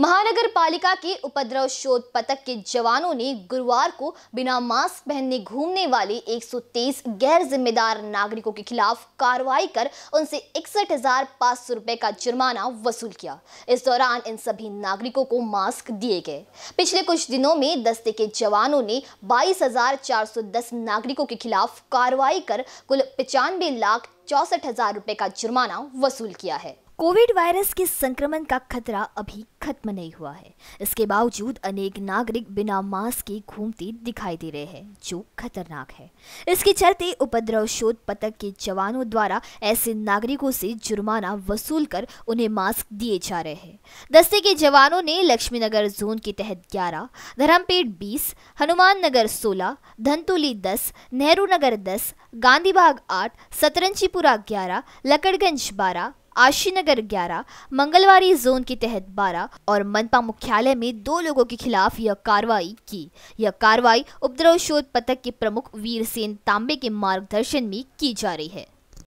महानगर पालिका के उपद्रव शोध पथक के जवानों ने गुरुवार को बिना मास्क पहनने घूमने वाले 123 गैर जिम्मेदार नागरिकों के खिलाफ कार्रवाई कर उनसे इकसठ हजार पाँच सौ रुपए का जुर्माना वसूल किया इस दौरान इन सभी नागरिकों को मास्क दिए गए पिछले कुछ दिनों में दस्ते के जवानों ने बाईस हजार चार सौ दस नागरिकों के खिलाफ कार्रवाई कर कुल पचानवे लाख चौसठ हजार रुपए का जुर्माना वसूल किया है कोविड वायरस के संक्रमण का खतरा अभी खत्म नहीं हुआ है इसके बावजूद अनेक नागरिक बिना मास्क के घूमते दिखाई दे रहे हैं जो खतरनाक है इसके चलते उपद्रव शोध पथक के जवानों द्वारा ऐसे नागरिकों से जुर्माना वसूल कर उन्हें मास्क दिए जा रहे हैं दस्ते के जवानों ने लक्ष्मी नगर जोन के तहत ग्यारह धर्मपेट बीस हनुमान नगर सोलह धनतुली दस नेहरू नगर दस गांधीबाग आठ सतरंजीपुरा ग्यारह लकड़गंज बारह आशीनगर 11, मंगलवारी जोन के तहत 12 और मनपा मुख्यालय में दो लोगों के खिलाफ यह कार्रवाई की यह कार्रवाई उपद्रव शोध पथक के प्रमुख वीर सेन तांबे के मार्गदर्शन में की जा रही है